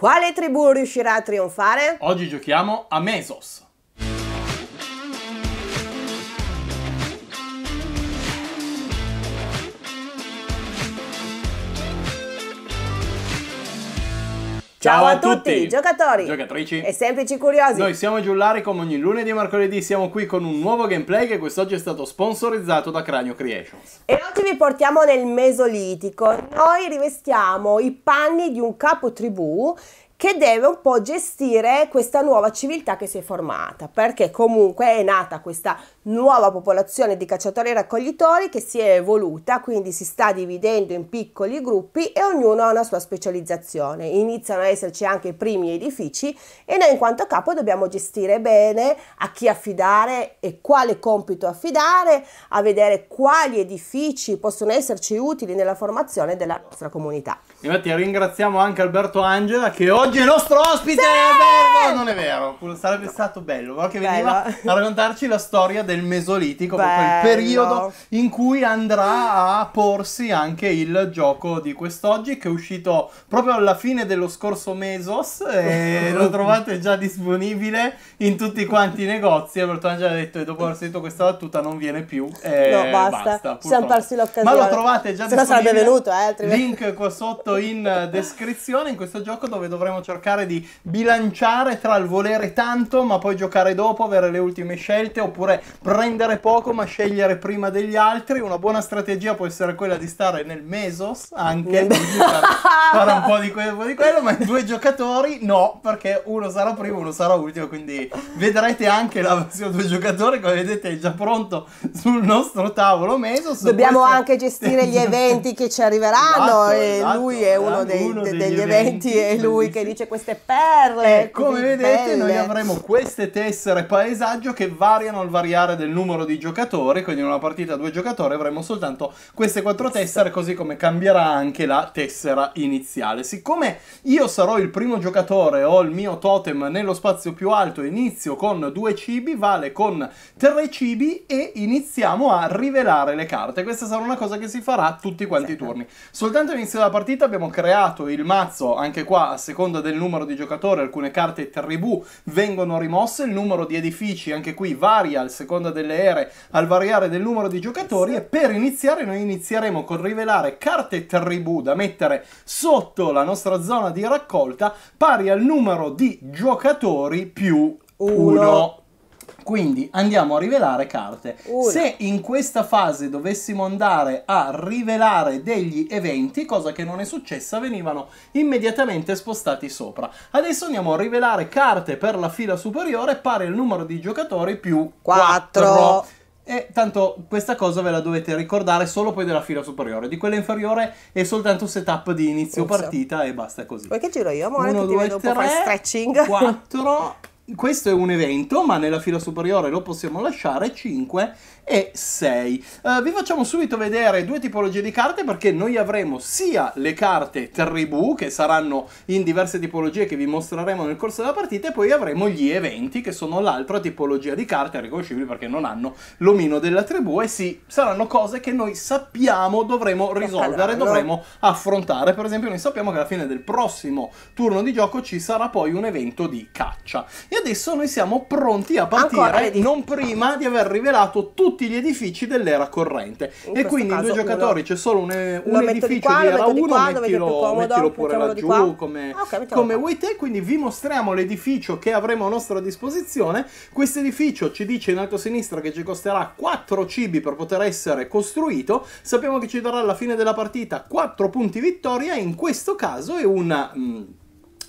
Quale tribù riuscirà a trionfare? Oggi giochiamo a Mesos. Ciao, a, tutti, giocatori, giocatrici e semplici curiosi. Noi siamo Giullari come ogni lunedì e mercoledì siamo qui con un nuovo gameplay che quest'oggi è stato sponsorizzato da Cranio Creations. E oggi vi portiamo nel Mesolitico. Noi rivestiamo i panni di un capo tribù che deve un po' gestire questa nuova civiltà che si è formata, perché comunque è nata questa nuova popolazione di cacciatori e raccoglitori che si è evoluta, quindi si sta dividendo in piccoli gruppi e ognuno ha una sua specializzazione. Iniziano a esserci anche i primi edifici e noi in quanto capo dobbiamo gestire bene a chi affidare e quale compito affidare, a vedere quali edifici possono esserci utili nella formazione della nostra comunità. Infatti ringraziamo anche Alberto Angela che oggi Oggi il nostro ospite sì! è non è vero, sarebbe stato bello, ma che veniva bello. a raccontarci la storia del Mesolitico, bello. il periodo in cui andrà a porsi anche il gioco di quest'oggi che è uscito proprio alla fine dello scorso Mesos e lo trovate già disponibile in tutti quanti i negozi. E Bertone già ha detto che dopo aver sentito questa battuta non viene più. Eh, no, basta, siamo persi l'occasione. Ma lo trovate già Se disponibile. no sarebbe venuto, eh, altrimenti. Link qua sotto in descrizione in questo gioco dove dovremo cercare di bilanciare tra il volere tanto ma poi giocare dopo, avere le ultime scelte oppure prendere poco ma scegliere prima degli altri. Una buona strategia può essere quella di stare nel mesos anche, fare, fare un po' di quello, un po' di quello, ma i due giocatori no, perché uno sarà primo, uno sarà ultimo, quindi vedrete anche la versione due giocatori, come vedete è già pronto sul nostro tavolo mesos. Dobbiamo questa... anche gestire gli eventi che ci arriveranno esatto, e esatto, lui è uno, esatto, dei, uno degli, degli, eventi, eventi e lui che dice queste perle. E eh, come vedete belle. noi avremo queste tessere paesaggio che variano al variare del numero di giocatori, quindi in una partita a due giocatori avremo soltanto queste quattro tessere, così come cambierà anche la tessera iniziale. Siccome io sarò il primo giocatore, ho il mio totem nello spazio più alto, inizio con due cibi, vale con tre cibi e iniziamo a rivelare le carte. Questa sarà una cosa che si farà tutti quanti i certo. turni. Soltanto all'inizio della partita abbiamo creato il mazzo, anche qua a seconda seconda del numero di giocatori, alcune carte tribù vengono rimosse, il numero di edifici anche qui varia a seconda delle ere, al variare del numero di giocatori e per iniziare noi inizieremo con rivelare carte tribù da mettere sotto la nostra zona di raccolta pari al numero di giocatori più uno. uno. Quindi andiamo a rivelare carte. Una. Se in questa fase dovessimo andare a rivelare degli eventi, cosa che non è successa, venivano immediatamente spostati sopra. Adesso andiamo a rivelare carte per la fila superiore pari al numero di giocatori più 4. E tanto questa cosa ve la dovete ricordare solo poi della fila superiore. Di quella inferiore è soltanto setup di inizio, inizio. partita e basta così. Poi che giro io, amore? Uno, che due, tre, un fare stretching. 4 questo è un evento, ma nella fila superiore lo possiamo lasciare 5 e 6. Uh, eh, vi facciamo subito vedere due tipologie di carte perché noi avremo sia le carte tribù che saranno in diverse tipologie che vi mostreremo nel corso della partita e poi avremo gli eventi che sono l'altra tipologia di carte riconoscibili perché non hanno l'omino della tribù e sì, saranno cose che noi sappiamo dovremo risolvere, dovremo affrontare. Per esempio noi sappiamo che alla fine del prossimo turno di gioco ci sarà poi un evento di caccia. E adesso noi siamo pronti a partire, Ancora, non prima di aver rivelato tutti tutti gli edifici dell'era corrente. In e quindi in due giocatori uno. c'è solo un, eh, un edificio qua, di, era 1, di mettilo, mettilo pure laggiù come, ah, okay, come vuoi te. Quindi vi mostriamo l'edificio che avremo a nostra disposizione. Questo edificio ci dice in alto a sinistra che ci costerà 4 cibi per poter essere costruito. Sappiamo che ci darà alla fine della partita 4 punti vittoria. In questo caso è una. Mh, mm,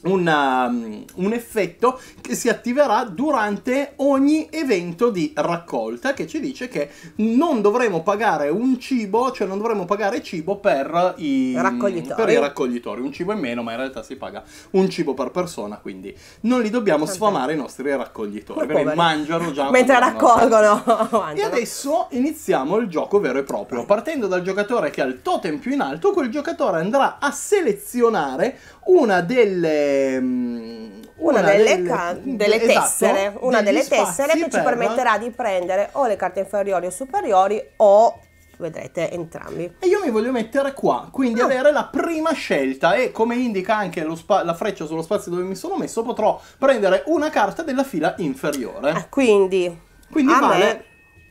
una, um, un effetto che si attiverà durante ogni evento di raccolta che ci dice che non dovremo pagare un cibo, cioè non dovremo pagare cibo per i raccoglitori, per i raccoglitori. un cibo in meno ma in realtà si paga un cibo per persona quindi non li dobbiamo Tant'è. sfamare i nostri raccoglitori, oh, perché mangiano già mentre raccolgono. E adesso iniziamo il gioco vero e proprio, partendo dal giocatore che ha il totem più in alto, quel giocatore andrà a selezionare una delle... Mm, una, una delle, delle, can- delle esatto, tessere, una delle tessere che per... ci permetterà di prendere o le carte inferiori o superiori o vedrete entrambi. E io mi voglio mettere qua, quindi oh. avere la prima scelta e come indica anche la freccia sullo spazio dove mi sono messo potrò prendere una carta della fila inferiore. Ah, quindi... Quindi vale... Me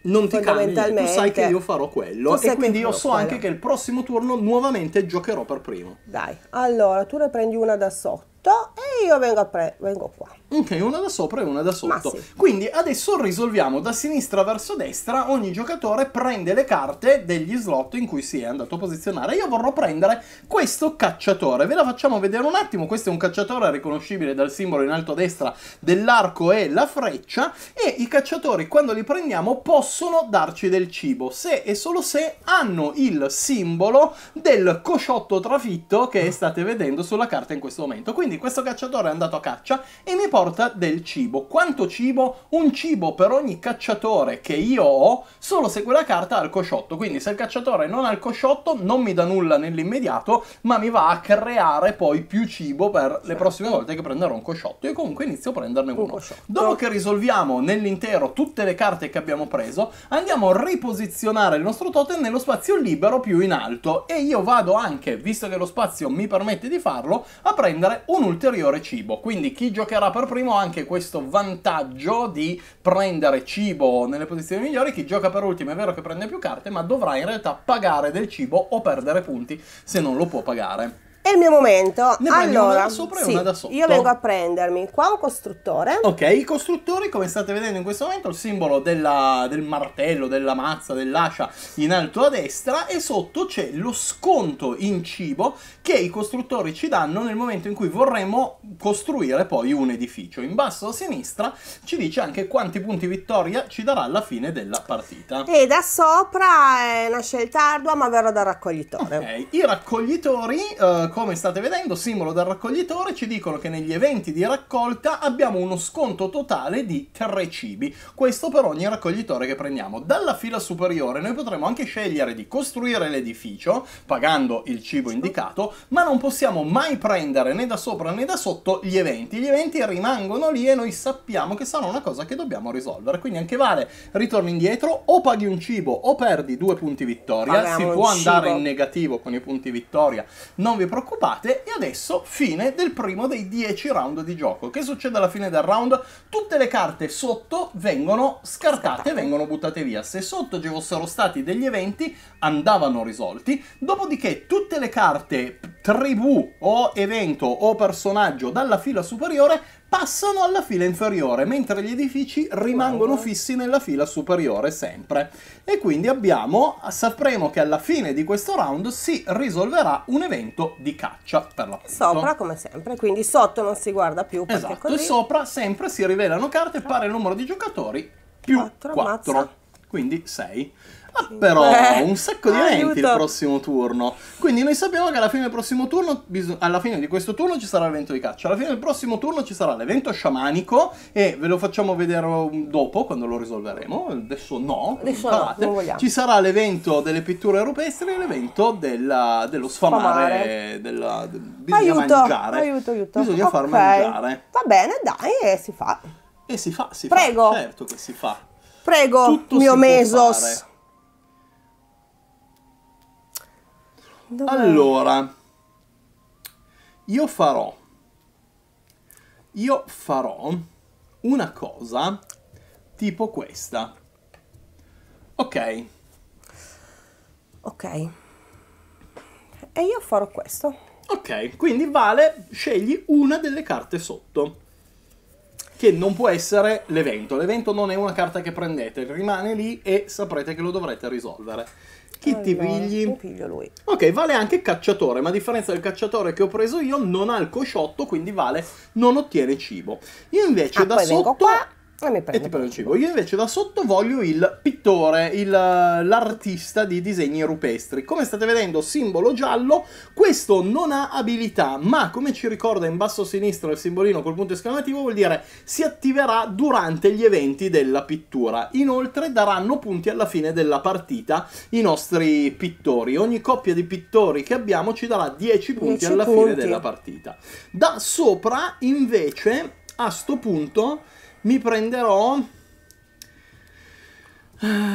non ti cambi, tu sai che io farò quello e quindi io so quello. anche che il prossimo turno nuovamente giocherò per primo. Dai, allora tu ne prendi una da sotto sotto e io vengo, pre- vengo qua. Ok, una da sopra e una da sotto. Sì. Quindi adesso risolviamo da sinistra verso destra, ogni giocatore prende le carte degli slot in cui si è andato a posizionare. Io vorrò prendere questo cacciatore, ve la facciamo vedere un attimo, questo è un cacciatore riconoscibile dal simbolo in alto a destra dell'arco e la freccia e i cacciatori quando li prendiamo possono darci del cibo, se e solo se hanno il simbolo del cosciotto trafitto che mm. state vedendo sulla carta in questo momento. Quindi quindi questo cacciatore è andato a caccia e mi porta del cibo. Quanto cibo? Un cibo per ogni cacciatore che io ho, solo se quella carta ha il cosciotto. Quindi se il cacciatore non ha il cosciotto, non mi dà nulla nell'immediato, ma mi va a creare poi più cibo per le prossime volte che prenderò un cosciotto. Io comunque inizio a prenderne uno. Un Dopo che risolviamo nell'intero tutte le carte che abbiamo preso, andiamo a riposizionare il nostro totem nello spazio libero più in alto. E io vado anche, visto che lo spazio mi permette di farlo, a prendere un un ulteriore cibo, quindi chi giocherà per primo ha anche questo vantaggio di prendere cibo nelle posizioni migliori, chi gioca per ultimo è vero che prende più carte, ma dovrà in realtà pagare del cibo o perdere punti se non lo può pagare. È il mio momento. Ne allora, una da sopra e sì, una da sotto. Io vengo a prendermi qua un costruttore. Ok, i costruttori, come state vedendo in questo momento, il simbolo della, del martello, della mazza, dell'ascia in alto a destra e sotto c'è lo sconto in cibo che i costruttori ci danno nel momento in cui vorremmo costruire poi un edificio. In basso a sinistra ci dice anche quanti punti vittoria ci darà alla fine della partita. E da sopra è una scelta ardua ma verrà da raccoglitore. Ok, i raccoglitori... Eh, come state vedendo, simbolo del raccoglitore, ci dicono che negli eventi di raccolta abbiamo uno sconto totale di 3 cibi. Questo per ogni raccoglitore che prendiamo. Dalla fila superiore noi potremo anche scegliere di costruire l'edificio, pagando il cibo indicato, ma non possiamo mai prendere né da sopra né da sotto gli eventi. Gli eventi rimangono lì e noi sappiamo che sarà una cosa che dobbiamo risolvere. Quindi anche vale, ritorni indietro, o paghi un cibo o perdi due punti vittoria. Paghiamo si può andare cibo. in negativo con i punti vittoria, non vi preoccupate preoccupate e adesso fine del primo dei 10 round di gioco. Che succede alla fine del round? Tutte le carte sotto vengono scartate, vengono buttate via. Se sotto ci fossero stati degli eventi andavano risolti, dopodiché tutte le carte tribù o evento o personaggio dalla fila superiore passano alla fila inferiore, mentre gli edifici rimangono fissi nella fila superiore sempre. E quindi abbiamo, sapremo che alla fine di questo round si risolverà un evento di caccia per l'appunto. Sopra come sempre, quindi sotto non si guarda più perché esatto, così... e sopra sempre si rivelano carte pari al numero di giocatori più 4, 4 quindi 6. Ah, però Beh, un sacco di aiuto. eventi il prossimo turno. Quindi noi sappiamo che alla fine del prossimo turno, alla fine di questo turno ci sarà l'evento di caccia. Alla fine del prossimo turno ci sarà l'evento sciamanico e ve lo facciamo vedere dopo quando lo risolveremo. Adesso no. Adesso no, vogliamo. Ci sarà l'evento delle pitture rupestri e l'evento della, dello sfamare. sfamare. Della, de, bisogna aiuto, mangiare. Aiuto, aiuto. Bisogna okay. far mangiare. Va bene, dai, e si fa. E si fa, si Prego. fa. Certo che si fa. Prego, Tutto mio Mesos. Fare. Allora, io farò, io farò una cosa tipo questa. Ok. Ok. E io farò questo. Ok, quindi vale, scegli una delle carte sotto. Che non può essere l'evento. L'evento non è una carta che prendete, rimane lì e saprete che lo dovrete risolvere. Chi allora, ti pigli? Lo piglio lui. Ok, vale anche cacciatore, ma a differenza del cacciatore che ho preso io, non ha il cosciotto, quindi vale non ottiene cibo. Io invece ah, da sotto Ah, e, mi prende. e ti prendo il cibo. Io invece da sotto voglio il pittore, il, l'artista di disegni rupestri. Come state vedendo, simbolo giallo, questo non ha abilità, ma come ci ricorda in basso a sinistra il simbolino col punto esclamativo, vuol dire si attiverà durante gli eventi della pittura. Inoltre daranno punti alla fine della partita i nostri pittori. Ogni coppia di pittori che abbiamo ci darà 10 punti 10 alla punti. fine della partita. Da sopra invece a sto punto mi prenderò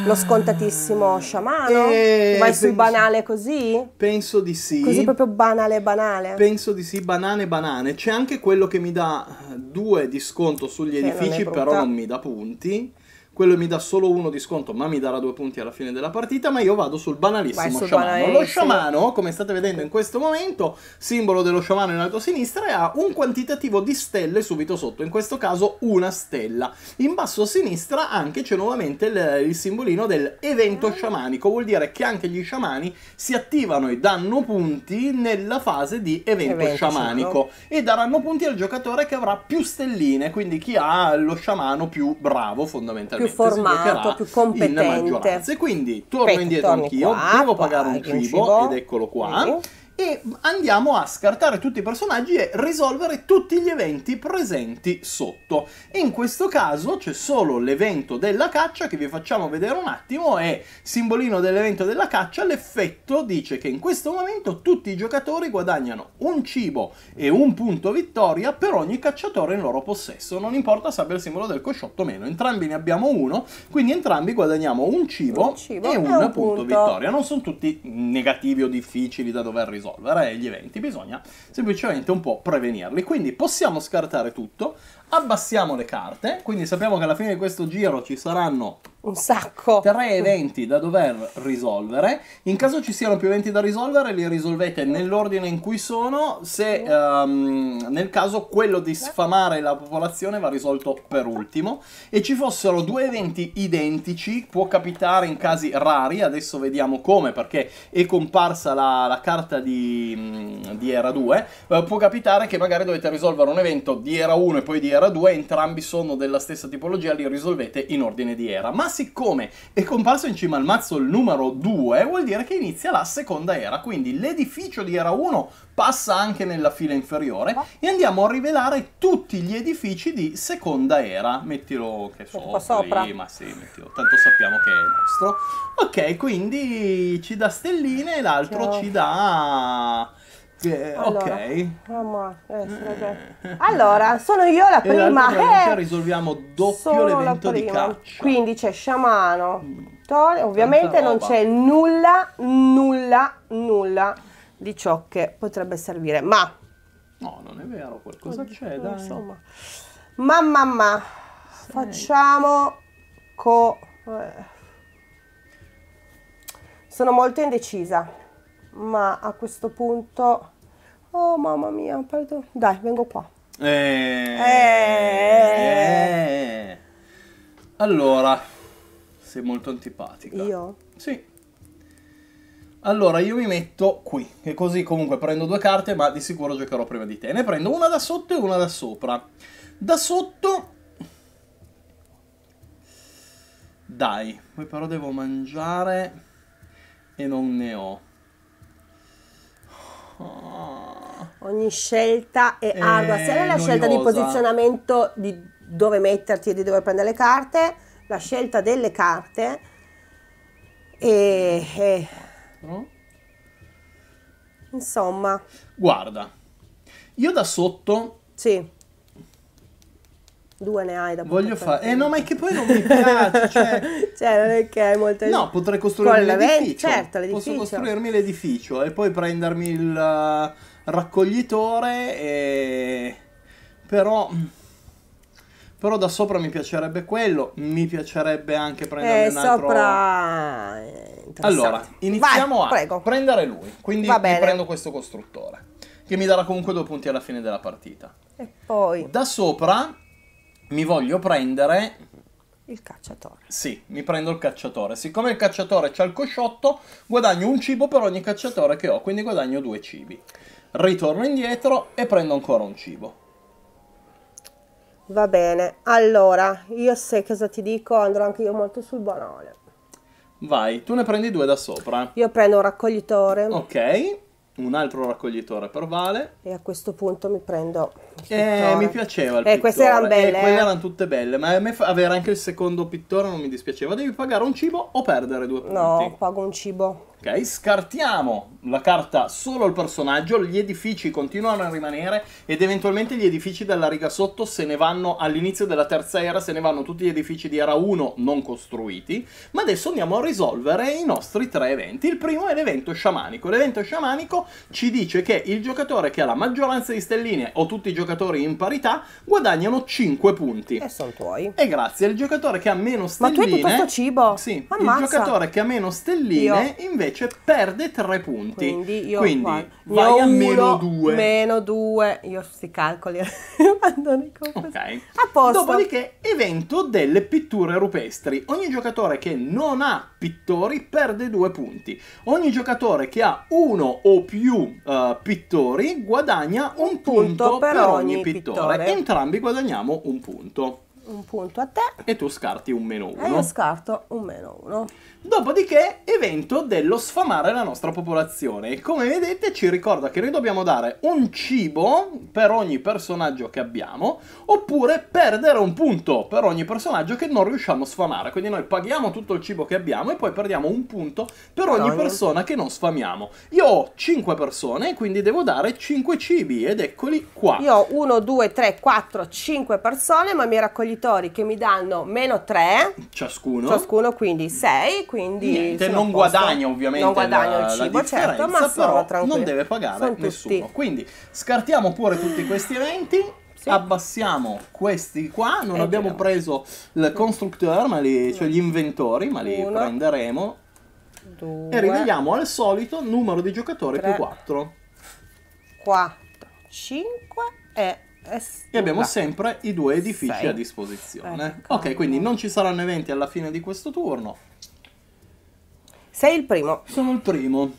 lo scontatissimo eh, sciamano? E... Eh, vai sul penso... banale così? Penso di sì. Così proprio banale banale. Penso di sì, banane banane. C'è anche quello che mi dà eh, due di sconto sugli che edifici, non però non mi dà punti quello mi dà solo uno di sconto, ma mi darà due punti alla fine della partita, ma io vado sul banalissimo Vai, sciamano. Banalissimo. Lo sciamano, come state vedendo in questo momento, simbolo dello sciamano in alto a sinistra, e ha un quantitativo di stelle subito sotto, in questo caso una stella. In basso a sinistra anche c'è nuovamente il, il simbolino dell'evento ah. sciamanico, vuol dire che anche gli sciamani si attivano e danno punti nella fase di evento, evento sciamanico e daranno punti al giocatore che avrà più stelline, quindi chi ha lo sciamano più bravo fondamentalmente più formato, più competente. E quindi torno Aspetta, indietro torni anch'io, qua, devo pagare un cibo, cibo, ed eccolo qua. Sì e andiamo a scartare tutti i personaggi e risolvere tutti gli eventi presenti sotto. In questo caso c'è solo l'evento della caccia che vi facciamo vedere un attimo e simbolino dell'evento della caccia l'effetto dice che in questo momento tutti i giocatori guadagnano un cibo e un punto vittoria per ogni cacciatore in loro possesso, non importa se abbia il simbolo del cosciotto o meno, entrambi ne abbiamo uno, quindi entrambi guadagniamo un cibo, un cibo e un, un punto vittoria, non sono tutti negativi o difficili da dover risolvere risolvere e gli eventi, bisogna semplicemente un po' prevenirli. Quindi possiamo scartare tutto, abbassiamo le carte, quindi sappiamo che alla fine di questo giro ci saranno un sacco. Tre eventi da dover risolvere. In caso ci siano più eventi da risolvere, li risolvete nell'ordine in cui sono. Se um, nel caso quello di sfamare la popolazione va risolto per ultimo. E ci fossero due eventi identici, può capitare in casi rari. Adesso vediamo come, perché è comparsa la, la carta di, mm, di Era 2. Eh, può capitare che magari dovete risolvere un evento di Era 1 e poi di Era 2. Entrambi sono della stessa tipologia, li risolvete in ordine di Era. Ma siccome è comparso in cima al mazzo il numero 2, vuol dire che inizia la seconda era, quindi l'edificio di era 1 passa anche nella fila inferiore e andiamo a rivelare tutti gli edifici di seconda era. Mettilo che so, prima, sopra. sì, mettilo. Tanto sappiamo che è nostro. Ok, quindi ci dà stelline e l'altro ci dà che, eh, allora, ok. Mamma, eh, Allora, sono io la prima. E eh, risolviamo doppio l'evento di caccia. Quindi c'è sciamano. Mm. Ovviamente non c'è nulla, nulla, nulla di ciò che potrebbe servire. Ma... No, non è vero, qualcosa oh, c'è, dai. Insomma. Ma, ma. Sei. facciamo co... Eh. Sono molto indecisa ma a questo punto... Oh mamma mia, perdo... dai, vengo qua. Eh, eh. eh. Allora, sei molto antipatica. Io? Sì. Allora io mi metto qui, e così comunque prendo due carte, ma di sicuro giocherò prima di te. Ne prendo una da sotto e una da sopra. Da sotto... Dai, poi però devo mangiare e non ne ho. Oh. Ogni scelta è eh, ardua, sia nella noiosa. scelta di posizionamento di dove metterti e di dove prendere le carte, la scelta delle carte e, e... Mm? insomma. Guarda, io da sotto sì. Due ne hai da Voglio fare. Eh no, ma è che poi non mi piace. cioè... cioè, non è che hai molte. No, potrei costruirmi l'edificio. Certo, l'edificio. Posso costruirmi l'edificio e poi prendermi il eh, raccoglitore e. Però. Però da sopra mi piacerebbe quello, mi piacerebbe anche prendere eh, un altro... sopra... Eh, allora, iniziamo Vai, a prego. prendere lui, quindi Va bene. prendo questo costruttore, che mi darà comunque due punti alla fine della partita. E poi... Da sopra mi voglio prendere... Il cacciatore. Sì, mi prendo il cacciatore. Siccome il cacciatore c'ha il cosciotto, guadagno un cibo per ogni cacciatore che ho, quindi guadagno due cibi. Ritorno indietro e prendo ancora un cibo. Va bene, allora, io se cosa ti dico andrò anche io molto sul banale. Vai, tu ne prendi due da sopra. Io prendo un raccoglitore. Ok un altro raccoglitore per Vale. E a questo punto mi prendo. Eh, mi piaceva il eh, pittore. Queste erano eh, belle. Eh, quelle erano tutte belle, ma a me avere anche il secondo pittore non mi dispiaceva. Devi pagare un cibo o perdere due punti. No, pago un cibo. Ok, scartiamo la carta solo il personaggio, gli edifici continuano a rimanere ed eventualmente gli edifici della riga sotto se ne vanno all'inizio della terza era, se ne vanno tutti gli edifici di era 1 non costruiti, ma adesso andiamo a risolvere i nostri tre eventi. Il primo è l'evento sciamanico. L'evento sciamanico ci dice che il giocatore che ha la maggioranza di stelline o tutti i giocatori in parità guadagnano 5 punti. E sono tuoi. E grazie, il giocatore che ha meno stelline... Ma tu hai tutto cibo? Sì, Ammazza. il giocatore che ha meno stelline Io. invece invece perde 3 punti. Quindi io Quindi qua, vai io a meno 2. Meno 2, io si calcoli Ok. A posto. Dopodiché evento delle pitture rupestri. Ogni giocatore che non ha pittori perde 2 punti. Ogni giocatore che ha uno o più uh, pittori guadagna un, un punto, punto, per, ogni, ogni pittore. pittore. Entrambi guadagniamo un punto un punto a te. E tu scarti un meno uno. E io scarto un meno uno. Dopodiché, evento dello sfamare la nostra popolazione. Come vedete, ci ricorda che noi dobbiamo dare un cibo per ogni personaggio che abbiamo, oppure perdere un punto per ogni personaggio che non riusciamo a sfamare. Quindi noi paghiamo tutto il cibo che abbiamo e poi perdiamo un punto per ogni persona che non sfamiamo. Io ho 5 persone, quindi devo dare 5 cibi ed eccoli qua. Io ho 1, 2, 3, 4, 5 persone, ma mi raccogli creditori che mi danno meno 3 ciascuno, ciascuno quindi 6, quindi Niente, non guadagno ovviamente non guadagno la, il cibo, certo, ma però non deve pagare nessuno. Quindi scartiamo pure tutti questi eventi sì. abbassiamo questi qua. Non e ecco. abbiamo giriamo. preso il constructeur, ma li, cioè gli inventori, ma li Uno, prenderemo. Due, e rivediamo al solito numero di giocatori tre, più 4. 4, 5 e eh, e abbiamo sempre i due edifici Sei. a disposizione. Ecco. Ok, quindi non ci saranno eventi alla fine di questo turno. Sei il primo. Sono il primo.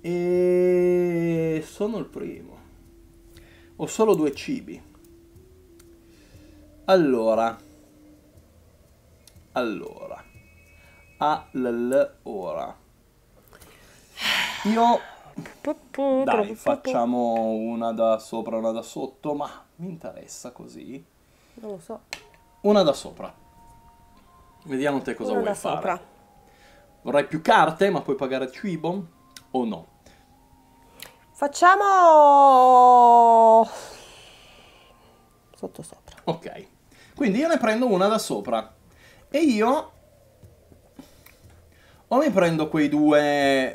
E sono il primo. Ho solo due cibi. Allora. Allora. Allora. Io dai, facciamo una da sopra, una da sotto, ma mi interessa così. Non lo so. Una da sopra. Vediamo te cosa una vuoi da fare. Sopra. Vorrai più carte, ma puoi pagare cibo o no? Facciamo sotto sopra. Ok. Quindi io ne prendo una da sopra e io o mi prendo quei due,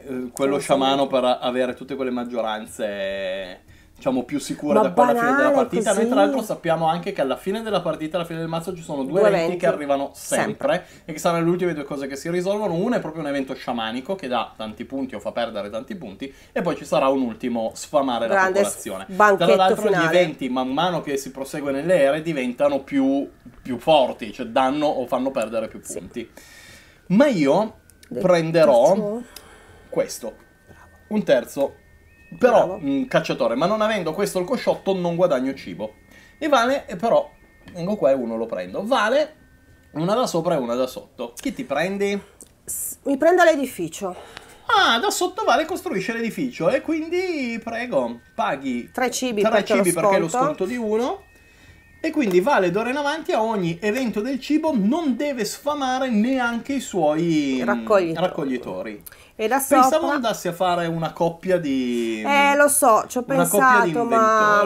eh, quello sciamano per avere tutte quelle maggioranze, diciamo, più sicure Ma da quella fine della partita. Così. Noi tra l'altro sappiamo anche che alla fine della partita, alla fine del mazzo, ci sono due, due eventi, che arrivano sempre, sempre. e che saranno le ultime due cose che si risolvono. Uno è proprio un evento sciamanico che dà tanti punti o fa perdere tanti punti, e poi ci sarà un ultimo sfamare Grande la popolazione. Tra l'altro gli eventi, man mano che si prosegue nelle ere, diventano più, più forti, cioè danno o fanno perdere più punti. Sì. Ma io prenderò terzo. questo. Un terzo. Però, mh, mm, cacciatore, ma non avendo questo il cosciotto non guadagno cibo. E vale, e eh, però, vengo qua e uno lo prendo. Vale una da sopra e una da sotto. Chi ti prendi? Mi prendo l'edificio. Ah, da sotto vale costruisce l'edificio e quindi prego, paghi tre cibi, tre perché, cibi lo perché lo sconto di uno e quindi vale d'ora in avanti a ogni evento del cibo non deve sfamare neanche i suoi mm, raccoglitori. raccoglitori. E la sopra... Pensavo andassi a fare una coppia di... Eh, lo so, ci ho pensato, ma...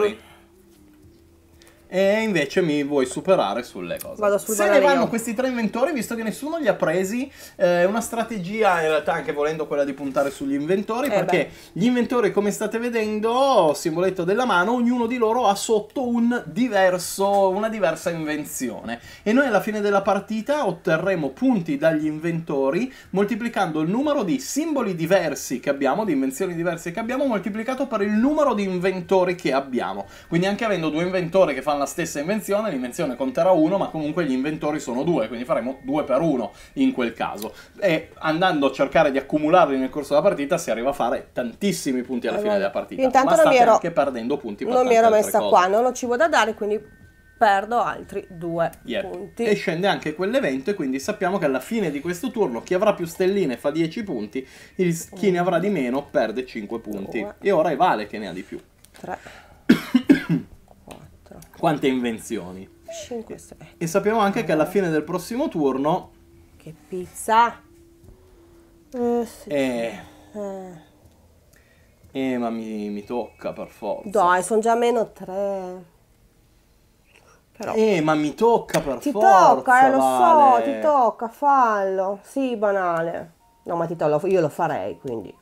E invece mi vuoi superare sulle cose. Vado a superare. Se ne vanno questi tre inventori, visto che nessuno li ha presi, è eh, una strategia in realtà anche volendo quella di puntare sugli inventori, eh perché beh. gli inventori, come state vedendo, simboletto della mano, ognuno di loro ha sotto un diverso, una diversa invenzione. E noi alla fine della partita otterremo punti dagli inventori moltiplicando il numero di simboli diversi che abbiamo, di invenzioni diverse che abbiamo, moltiplicato per il numero di inventori che abbiamo. Quindi anche avendo due inventori che fanno fanno la stessa invenzione, l'invenzione conterà uno, ma comunque gli inventori sono due, quindi faremo due per uno in quel caso. E andando a cercare di accumularli nel corso della partita si arriva a fare tantissimi punti alla eh, fine della partita. Intanto ma state ero, anche perdendo punti per Non mi ero messa cose. qua, non ho cibo da dare, quindi perdo altri due yep. punti. E scende anche quell'evento e quindi sappiamo che alla fine di questo turno chi avrà più stelline fa 10 punti, chi ne avrà di meno perde 5 punti. Due. E ora è Vale che ne ha di più. 3. quante invenzioni. 5, 6. E sappiamo anche che alla fine del prossimo turno... Che pizza! Eh, sì. eh, eh, eh ma mi, mi, tocca per forza. Dai, sono già meno 3. Però... Eh, ma mi tocca per ti forza. Ti tocca, eh, lo vale. so, ti tocca, fallo. Sì, banale. No, ma ti tocca, io lo farei, quindi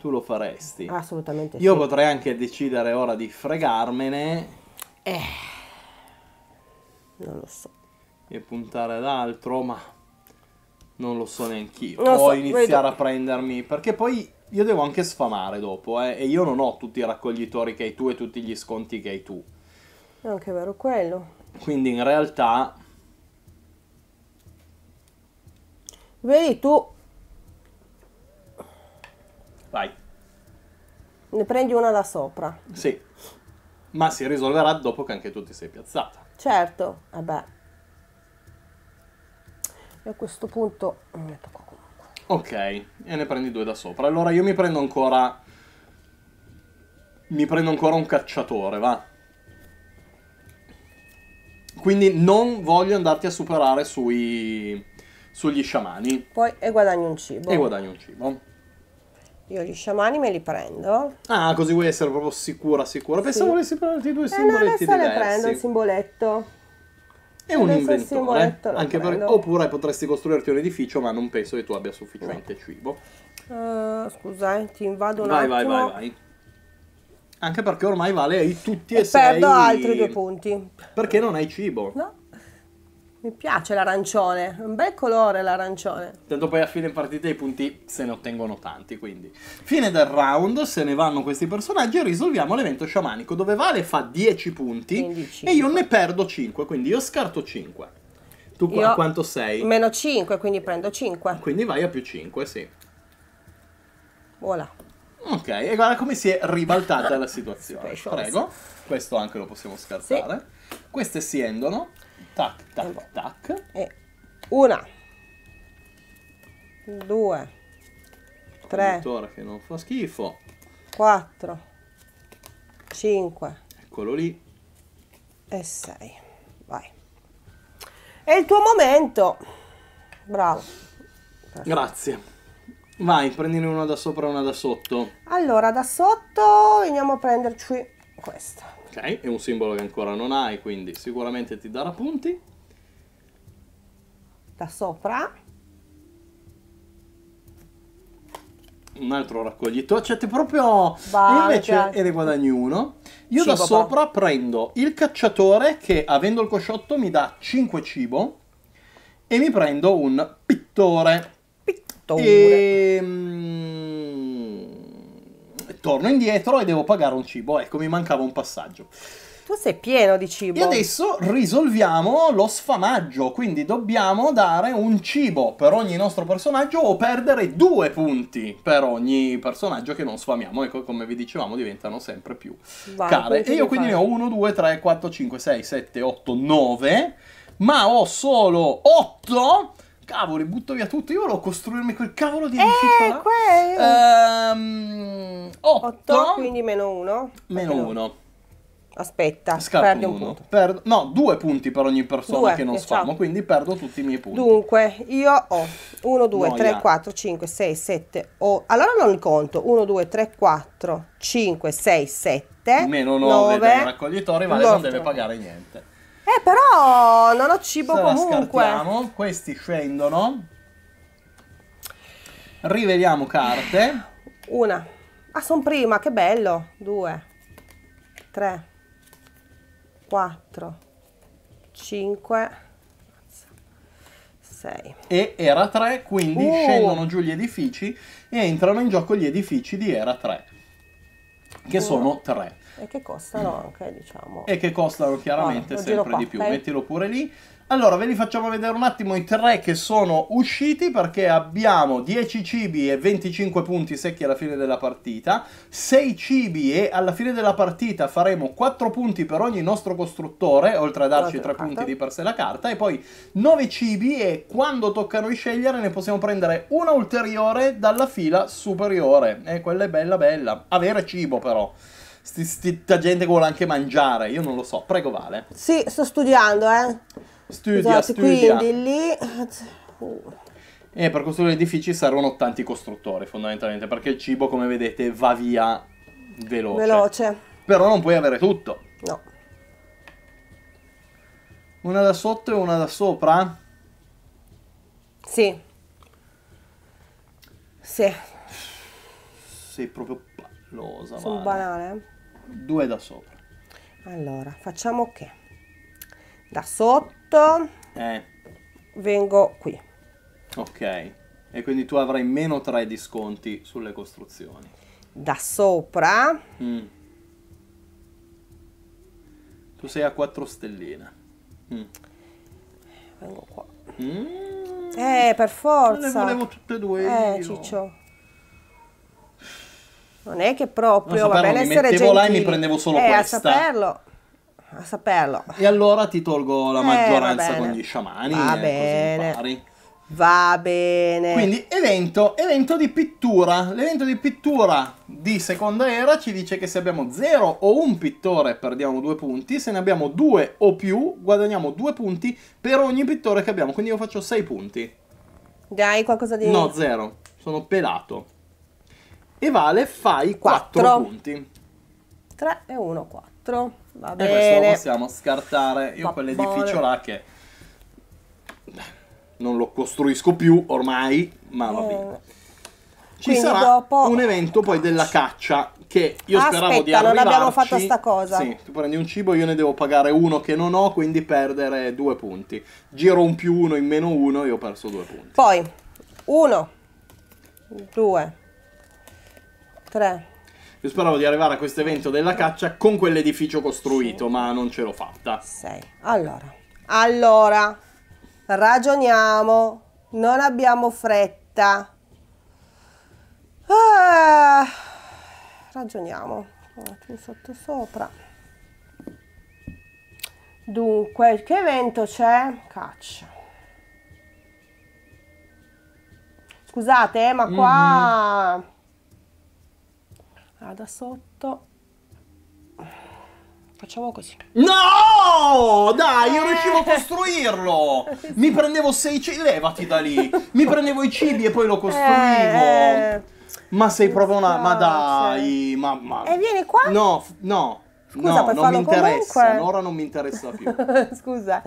tu lo faresti. Assolutamente Io sì. potrei anche decidere ora di fregarmene eh, non lo so. E puntare ad altro, ma non lo so neanch'io. Lo Può so, iniziare vedo. a prendermi, perché poi io devo anche sfamare dopo, eh, e io non ho tutti i raccoglitori che hai tu e tutti gli sconti che hai tu. È anche vero quello. Quindi in realtà... Vedi tu... Vai. Ne prendi una da sopra. Sì ma si risolverà dopo che anche tu ti sei piazzata. Certo, vabbè. E a questo punto ne tocco comunque. Ok, e ne prendi due da sopra. Allora io mi prendo ancora... Mi prendo ancora un cacciatore, va. Quindi non voglio andarti a superare sui... sugli sciamani. Poi e guadagno un cibo. E guadagno un cibo. Io gli sciamani me li prendo. Ah, così vuoi essere proprio sicura, sicura. Pensavo sì. volessi prenderti due simboletti eh no, adesso diversi. prendo il simboletto. È un inventore, eh. anche per... oppure potresti costruirti un edificio, ma non penso che tu abbia sufficiente no. cibo. Uh, scusa, eh, ti invado un vai, attimo. Vai, vai, vai. Anche perché ormai vale tutti e, e perdo altri due punti. Perché non hai cibo. No. Mi piace l'arancione, un bel colore l'arancione. Tanto poi a fine partita i punti se ne ottengono tanti, quindi. Fine del round, se ne vanno questi personaggi e risolviamo l'evento sciamanico, dove Vale fa 10 punti 15. e io ne perdo 5, quindi io scarto 5. Tu io quanto sei? Meno 5, quindi prendo 5. Quindi vai a più 5, sì. Voilà. Ok, e guarda come si è ribaltata la situazione. Prego, questo anche lo possiamo scartare. Sì. Queste si endono. Tac, tac, tac. E eh, una, due, tre. Ora che non fa schifo. Quattro, cinque. Eccolo lì. E sei. Vai. È il tuo momento. Bravo. Perfetto. Grazie. Vai, prendine una da sopra e una da sotto. Allora, da sotto andiamo a prenderci questa. Ok, è un simbolo che ancora non hai, quindi sicuramente ti darà punti. Da sopra. Un altro raccoglito. cioè ti proprio... Va, invece e ne guadagni uno. Io cibo, da sopra prendo il cacciatore che, avendo il cosciotto, mi dà 5 cibo. E mi prendo un pittore. Pittore. E... Ehm, torno indietro e devo pagare un cibo. Ecco, mi mancava un passaggio. Tu sei pieno di cibo. E adesso risolviamo lo sfamaggio, quindi dobbiamo dare un cibo per ogni nostro personaggio o perdere due punti per ogni personaggio che non sfamiamo. Ecco, come vi dicevamo, diventano sempre più Vai, care. E io quindi fare. ne ho 1, 2, 3, 4, 5, 6, 7, 8, 9, ma ho solo 8 cavolo, butto via tutto, io volevo costruirmi quel cavolo di eh, edificio eh, là. Quel... Um, 8, 8, quindi meno 1. Meno 1. Aspetta, Scarto perdi un punto. Perdo, no, due punti per ogni persona due, che non esatto. sfamo, quindi perdo tutti i miei punti. Dunque, io ho 1, 2, 3, 4, 5, 6, 7, allora non li conto. 1, 2, 3, 4, 5, 6, 7, meno 9, del raccoglitore, ma non deve pagare niente. Eh, però non ho cibo Se comunque. Scartiamo. Questi scendono. Riveliamo carte. Una. Ah, sono prima, che bello. Due. Tre. Quattro. Cinque. Sei. E era 3, quindi uh. scendono giù gli edifici e entrano in gioco gli edifici di era 3, che uh. sono 3. E che costano mm. anche, diciamo. E che costano chiaramente Vabbè, sempre di più. Dai. Mettilo pure lì. Allora, ve li facciamo vedere un attimo i tre che sono usciti perché abbiamo 10 cibi e 25 punti secchi alla fine della partita, 6 cibi e alla fine della partita faremo 4 punti per ogni nostro costruttore, oltre a darci 3 punti di per sé la carta, e poi 9 cibi e quando tocca a noi scegliere ne possiamo prendere una ulteriore dalla fila superiore. E quella è bella bella. Avere cibo però sti, sti, sta gente che vuole anche mangiare, io non lo so. Prego Vale. Sì, sto studiando, eh. Studia, Scusate, esatto, studia. Quindi lì... E eh, per costruire edifici servono tanti costruttori fondamentalmente, perché il cibo, come vedete, va via veloce. Veloce. Però non puoi avere tutto. No. Una da sotto e una da sopra? Sì. Sì. Sei proprio pallosa. Sono vale. banale. Eh due da sopra allora facciamo che da sotto eh. vengo qui ok e quindi tu avrai meno tre di sconti sulle costruzioni da sopra mm. tu sei a quattro stelline mm. vengo qua mm. eh per forza le volevo tutte e due eh io. ciccio non è che proprio va bene essere gentili. mettevo là e mi prendevo solo eh, questa. a saperlo. A saperlo. E allora ti tolgo la eh, maggioranza con gli sciamani. Va bene. Va bene. Quindi evento, evento di pittura. L'evento di pittura di seconda era ci dice che se abbiamo 0 o un pittore perdiamo due punti, se ne abbiamo due o più guadagniamo due punti per ogni pittore che abbiamo, quindi io faccio 6 punti. Dai qualcosa di... No, 0. Sono pelato. E Vale fai 4, punti. 3 e 1, 4. Va bene. questo possiamo scartare. Io Va quell'edificio là che... Non lo costruisco più ormai, ma va bene. Ci Quindi sarà dopo... un evento poi della caccia che io ah, Aspetta, speravo di arrivarci. non abbiamo fatto sta cosa. Sì, tu prendi un cibo, io ne devo pagare uno che non ho, quindi perdere due punti. Giro un più uno in meno uno, e ho perso due punti. Poi, uno, due, Tre. Io speravo di arrivare a questo evento della caccia con quell'edificio costruito, sì. ma non ce l'ho fatta. Sei. Allora. Allora. Ragioniamo. Non abbiamo fretta. Ah, ragioniamo. Un sotto sopra. Dunque, che evento c'è? Caccia. Scusate, eh, ma qua... Mm -hmm vada ah, sotto Facciamo così. No! Dai, io riuscivo a eh. costruirlo! Mi prendevo 6 600... Levati da lì! Mi prendevo i cibi e poi lo eh, costruivo! Eh. Ma sei proprio una... Ma dai! mamma cioè. E vieni qua? No, no. Scusa, no, per non mi interessa. Comunque. Nora non mi interessa più. Scusa.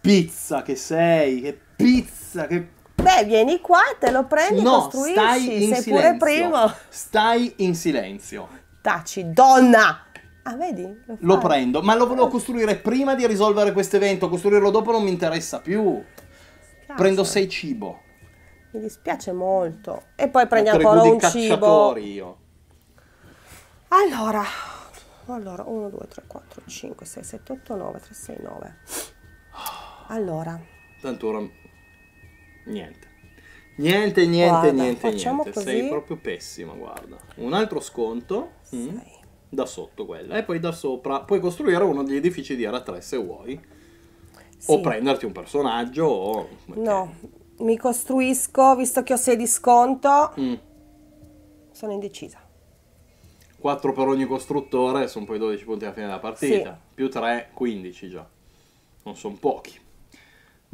Pizza che sei! Che pizza! Che pizza beh, vieni qua, te lo prendi, no, costruisci, sei silenzio. pure primo. Stai in silenzio. Taci, donna! Ah, vedi? Lo, lo prendo, ma lo volevo costruire prima di risolvere questo evento, costruirlo dopo non mi interessa più. Cazzo. Prendo sei cibo. Mi dispiace molto. E poi prendi Ho ancora un cibo. io. Allora, allora 1 2 3 4 5 6 7 8 9 3 6 9. Allora. Tanto ora Niente. Niente, niente, guarda, niente, niente. Così. Sei proprio pessima, guarda. Un altro sconto. Mm, da sotto quella. E poi da sopra puoi costruire uno degli edifici di R3 se vuoi. Sì. O prenderti un personaggio o... No, mi costruisco, visto che ho 6 di sconto, mm. sono indecisa. 4 per ogni costruttore, sono poi 12 punti alla fine della partita. Sì. Più 3, 15 già. Non sono pochi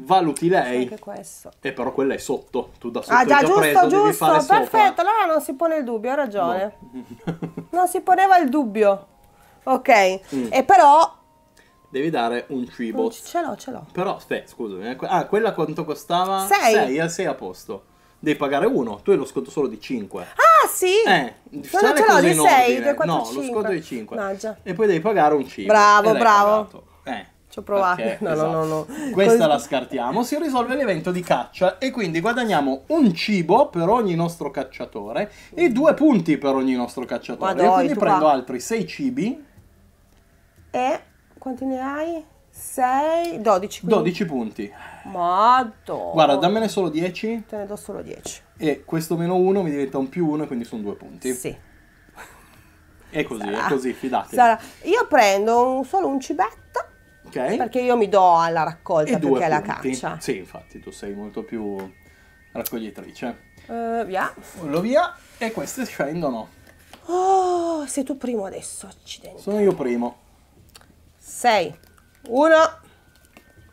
valuti lei. Anche questo. E però quella è sotto, tu da sotto ah, già, già giusto, preso, giusto. perfetto, sopra. allora non si pone il dubbio, ha ragione. No. non si poneva il dubbio. Ok, mm. e però devi dare un cibo. ce l'ho, ce l'ho. Però, aspetta, scusami, eh, ah, quella quanto costava? 6. 6 eh, a posto. Devi pagare uno, tu hai lo sconto solo di 5. Ah, sì! Eh, non ce l'ho di 6, 2, 4, No, 5. lo sconto di 5. Maggia. E poi devi pagare un cibo. Bravo, bravo. Pagato. Eh. Ci ho provato. Perché, no, esatto. no, no, no, Questa la scartiamo. Si risolve l'evento di caccia e quindi guadagniamo un cibo per ogni nostro cacciatore e due punti per ogni nostro cacciatore. Madonna, Io quindi prendo va. altri sei cibi. E quanti ne hai? 6, 12. 12 punti. Madonna. Guarda, dammene solo 10. Te ne do solo 10. E questo meno 1 mi diventa un più 1 quindi sono due punti. Sì. È così, Sarà. è così, fidatevi. Sarà. Io prendo un, solo un cibetto Okay. Perché io mi do alla raccolta più che alla caccia. Sì, infatti, tu sei molto più raccoglitrice. Uh, via. Lo via e queste scendono. Oh, sei tu primo adesso, accidenti. Sono io primo. Sei, uno,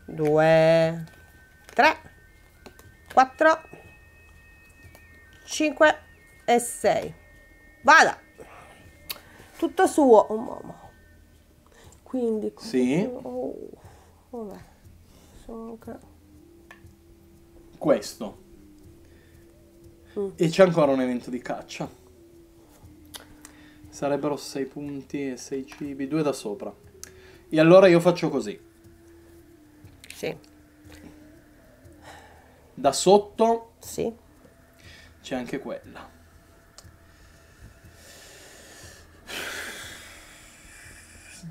due, tre, quattro, cinque e sei. Vada! Tutto suo, un oh, uomo. Quindi... Sì. Oh, vabbè. Sono anche... Questo. Mm. E c'è ancora un evento di caccia. Sarebbero 6 punti e 6 cibi, due da sopra. E allora io faccio così. Sì. Da sotto... Sì. C'è anche quella.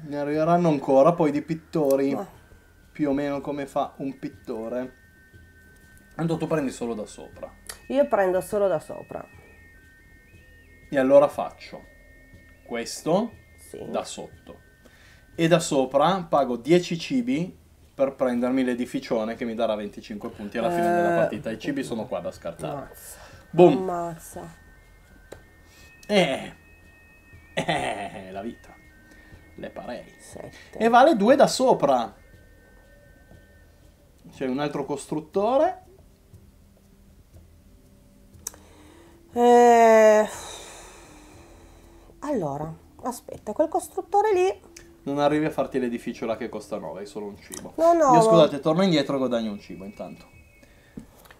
Ne arriveranno ancora poi di pittori, Ma... più o meno come fa un pittore. Tanto tu prendi solo da sopra. Io prendo solo da sopra. E allora faccio questo sì. da sotto. E da sopra pago 10 cibi per prendermi l'edificione che mi darà 25 punti alla fine eh... della partita. I cibi sono qua da scartare. Mazza. Boom. Mazza. Eh. Eh, la vita le parei. Sette. E vale 2 da sopra. C'è un altro costruttore. Eh... Allora, aspetta, quel costruttore lì... Non arrivi a farti l'edificio là che costa 9, è solo un cibo. No, no. Io scusate, torno indietro e guadagno un cibo intanto.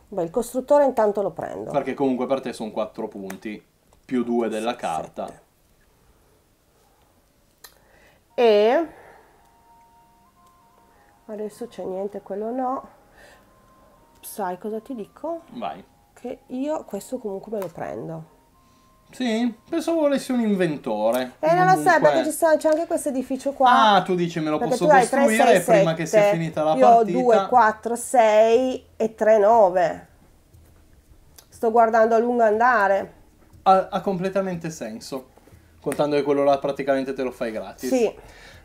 Beh, il costruttore intanto lo prendo. Perché comunque per te sono 4 punti, più 2 della carta. Sette e adesso c'è niente quello no sai cosa ti dico? vai che io questo comunque me lo prendo sì, pensavo volessi un inventore. Eh, non lo so, perché c'è anche questo edificio qua. Ah, tu dici me lo perché posso costruire 3, 6, prima 7. che sia finita la Io partita. Io ho 2, 4, 6 e 3, 9. Sto guardando a lungo andare. ha, ha completamente senso contando che quello là praticamente te lo fai gratis. Sì.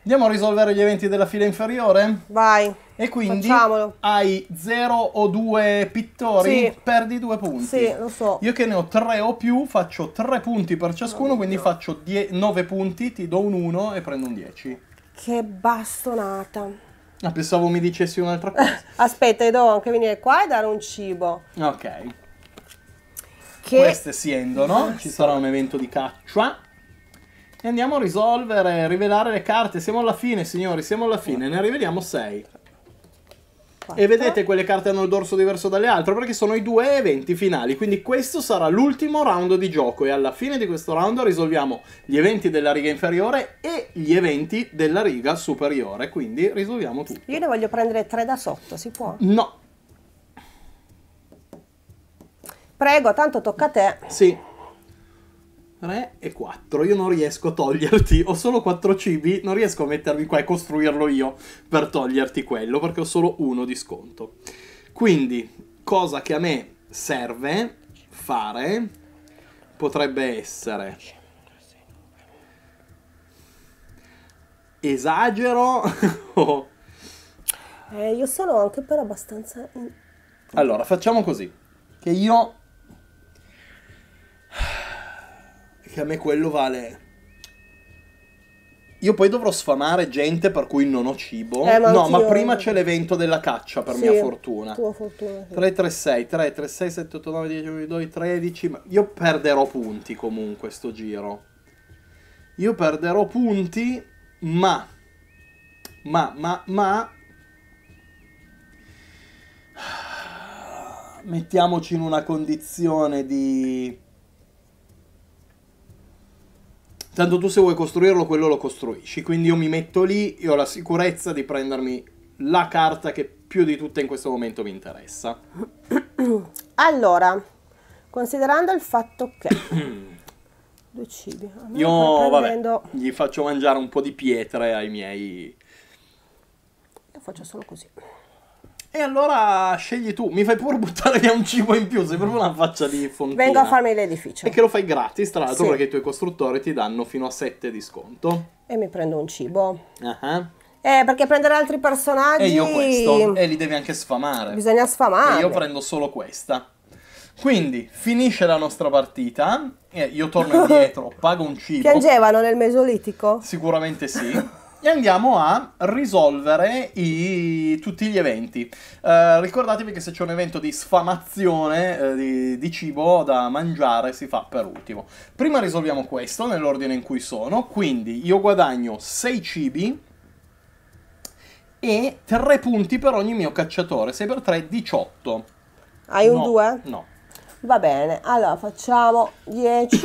Andiamo a risolvere gli eventi della fila inferiore? Vai. E quindi Facciamolo. hai 0 o 2 pittori, sì. perdi 2 punti. Sì, lo so. Io che ne ho 3 o più, faccio 3 punti per ciascuno, no, oh, quindi no. faccio 9 punti, ti do un 1 e prendo un 10. Che bastonata. Ah, pensavo mi dicessi un'altra cosa. Aspetta, devo anche venire qua e dare un cibo. Ok. Che... Queste si endono, ci sarà un evento di caccia. E andiamo a risolvere, a rivelare le carte. Siamo alla fine, signori, siamo alla fine. Ne riveliamo 6. E vedete quelle carte hanno il dorso diverso dalle altre perché sono i due eventi finali. Quindi questo sarà l'ultimo round di gioco e alla fine di questo round risolviamo gli eventi della riga inferiore e gli eventi della riga superiore. Quindi risolviamo tutto. Io ne voglio prendere tre da sotto, si può? No. Prego, tanto tocca a te. Sì. 3 e 4. Io non riesco a toglierti, ho solo 4 cibi, non riesco a mettermi qua e costruirlo io per toglierti quello, perché ho solo uno di sconto. Quindi, cosa che a me serve fare potrebbe essere... Esagero? eh, io sono anche per abbastanza... Allora, facciamo così, che io che a me quello vale. Io poi dovrò sfamare gente per cui non ho cibo. Eh, ma no, ma prima c'è l'evento della caccia, per sì, mia fortuna. Tua fortuna. Sì. 336, 336, 789, 10, 2, 13. Ma io perderò punti comunque sto giro. Io perderò punti, ma... Ma, ma, ma... Mettiamoci in una condizione di Tanto tu se vuoi costruirlo, quello lo costruisci. Quindi io mi metto lì e ho la sicurezza di prendermi la carta che più di tutte in questo momento mi interessa. Allora, considerando il fatto che... due cibi. Io prendendo... vabbè, gli faccio mangiare un po' di pietre ai miei... Io faccio solo così. E allora scegli tu, mi fai pure buttare via un cibo in più, sei proprio una faccia di fontina. Vengo a farmi l'edificio. E che lo fai gratis, tra l'altro, sì. perché i tuoi costruttori ti danno fino a 7 di sconto. E mi prendo un cibo. Ah. Uh-huh. Eh, perché prendere altri personaggi... E io questo, e li devi anche sfamare. Bisogna sfamare. E io prendo solo questa. Quindi finisce la nostra partita, io torno indietro, pago un cibo. Piangevano nel Mesolitico? Sicuramente sì. e andiamo a risolvere i... tutti gli eventi. Eh, ricordatevi che se c'è un evento di sfamazione eh, di, di, cibo da mangiare si fa per ultimo. Prima risolviamo questo nell'ordine in cui sono, quindi io guadagno 6 cibi e 3 punti per ogni mio cacciatore, 6 per 3, 18. Hai un 2? No. Va bene, allora facciamo 10,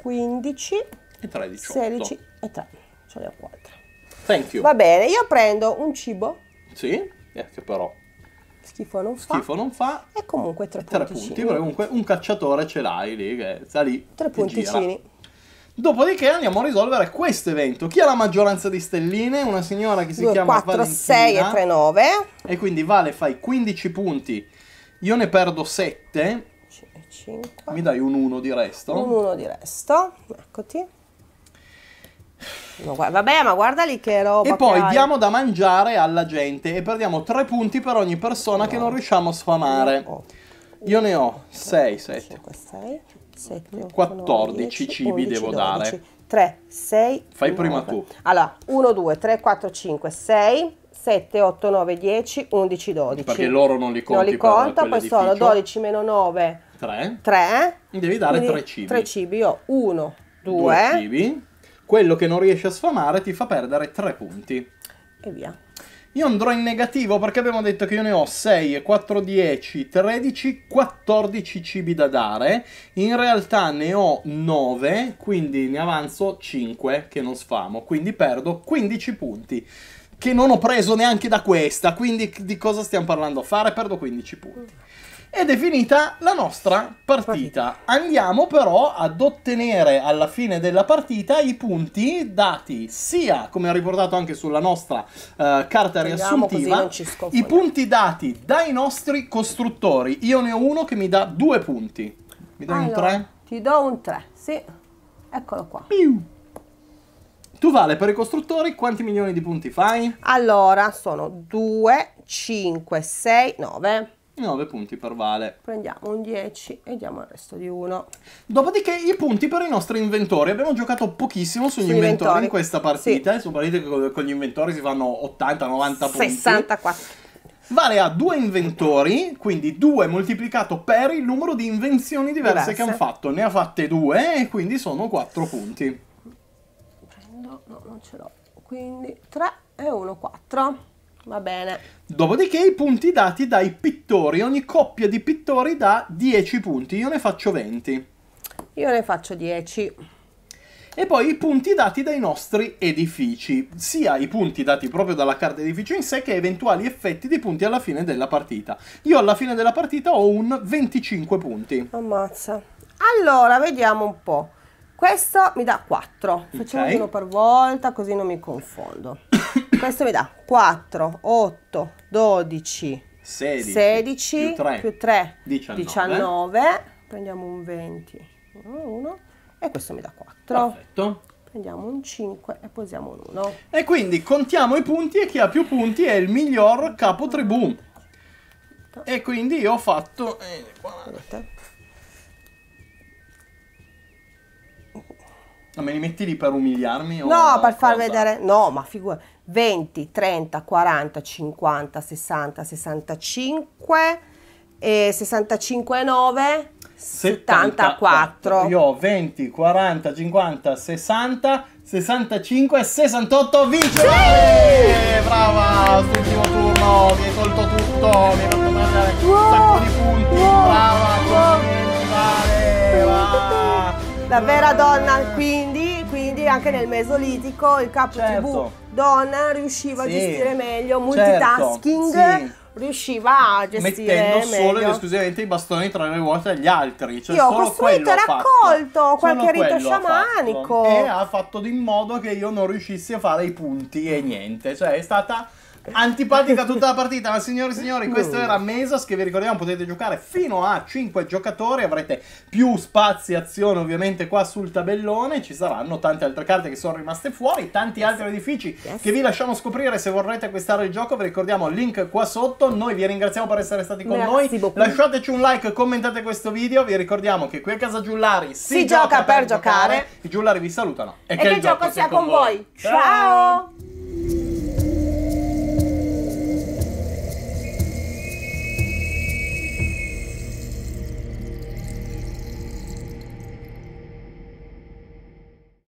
15 e 3, 16 e 3, ce ne ho 4. Thank you. Va bene, io prendo un cibo. Sì, eh, che però. Schifo non fa. Schifo non fa. E comunque tre, tre punti. Perché comunque un cacciatore ce l'hai lì che sta lì. Tre punticini. Dopodiché andiamo a risolvere questo evento. Chi ha la maggioranza di stelline? Una signora che si 2, chiama 4, Valentina. 6 e 3, 9. E quindi Vale fai 15 punti. Io ne perdo 7. 5. Mi dai un 1 di resto. Un 1 di resto. Eccoti vabbè, ma guarda lì che roba. E poi diamo da mangiare alla gente e perdiamo tre punti per ogni persona no. che non riusciamo a sfamare. No. Oh. Io ne ho 6, 7, 14 cibi 11, devo 12, dare. 3, 6. Fai 9. prima tu. Allora, 1, 2, 3, 4, 5, 6. 7, 8, 9, 10, 11, 12. Perché loro non li contano. Non li conta, poi sono 12 meno 9. 3. 3. Devi dare 3 cibi. 3 cibi, io 1, 2, 2 cibi. Quello che non riesci a sfamare ti fa perdere 3 punti. E via. Io andrò in negativo perché abbiamo detto che io ne ho 6, 4, 10, 13, 14 cibi da dare. In realtà ne ho 9, quindi ne avanzo 5 che non sfamo. Quindi perdo 15 punti che non ho preso neanche da questa. Quindi di cosa stiamo parlando? Fare perdo 15 punti. Ed è finita la nostra partita. Andiamo però ad ottenere alla fine della partita i punti dati sia, come ho riportato anche sulla nostra uh, carta Andiamo riassuntiva, i punti dati dai nostri costruttori. Io ne ho uno che mi dà due punti. Mi dai allora, un 3? Ti do un 3, sì. Eccolo qua. Piu. Tu vale per i costruttori quanti milioni di punti fai? Allora, sono 2, 5, 6, 9. 9 punti per Vale. Prendiamo un 10 e diamo il resto di 1. Dopodiché i punti per i nostri inventori. Abbiamo giocato pochissimo sugli, inventori, inventori, in questa partita. Sì. Eh. Sono partite che con gli inventori si fanno 80, 90 64. punti. 64. Vale a due inventori, quindi 2 moltiplicato per il numero di invenzioni diverse, diverse. che hanno fatto. Ne ha fatte due e quindi sono 4 punti. Prendo, no, non ce l'ho. Quindi 3 e 1, 4. Va bene. Dopodiché i punti dati dai pittori. Ogni coppia di pittori dà 10 punti. Io ne faccio 20. Io ne faccio 10. E poi i punti dati dai nostri edifici, sia i punti dati proprio dalla carta edificio in sé che eventuali effetti di punti alla fine della partita. Io alla fine della partita ho un 25 punti. Ammazza. Allora, vediamo un po'. Questo mi dà 4. Facciamo okay. uno per volta così non mi confondo. questo mi dà 4, 8, 12, 16, 16 più 3, più 3 19. 19. Prendiamo un 20, 1 e questo mi dà 4. Perfetto. Prendiamo un 5 e posiamo un 1. E quindi contiamo i punti e chi ha più punti è il miglior capo tribù. E quindi io ho fatto... Eh, Ma me li metti lì per umiliarmi? no, per far vedere. No, ma figura. 20, 30, 40, 50, 60, 65 e 65 9 74. 74. Io ho 20, 40, 50, 60, 65 e 68 vince! Sì! Eh, brava, ultimo turno, mi hai tolto tutto, mi hai fatto prendere wow! un sacco di punti, wow! brava, wow! brava, brava, brava. La vera donna quindi, quindi anche nel Mesolitico il capo certo. tribù donna riusciva sì. a gestire meglio, certo. multitasking. Certo. Sì riusciva a gestire mettendo solo meglio. ed esclusivamente i bastoni tra le ruote agli altri cioè io ho costruito e raccolto qualche rito sciamanico ha e ha fatto in modo che io non riuscissi a fare i punti e niente cioè è stata Antipatica tutta la partita, ma signori e signori, questo era Mesos che vi ricordiamo potete giocare fino a 5 giocatori, avrete più spazi azione ovviamente qua sul tabellone, ci saranno tante altre carte che sono rimaste fuori, tanti yes. altri edifici yes. che vi lasciamo scoprire se vorrete acquistare il gioco, vi ricordiamo il link qua sotto, noi vi ringraziamo per essere stati con Merci noi, beaucoup. lasciateci un like, commentate questo video, vi ricordiamo che qui a Casa Giullari si, si gioca, gioca, per giocare. giocare, i Giullari vi salutano e, e che, che, il gioco, sia con voi. voi. Ciao. Ciao.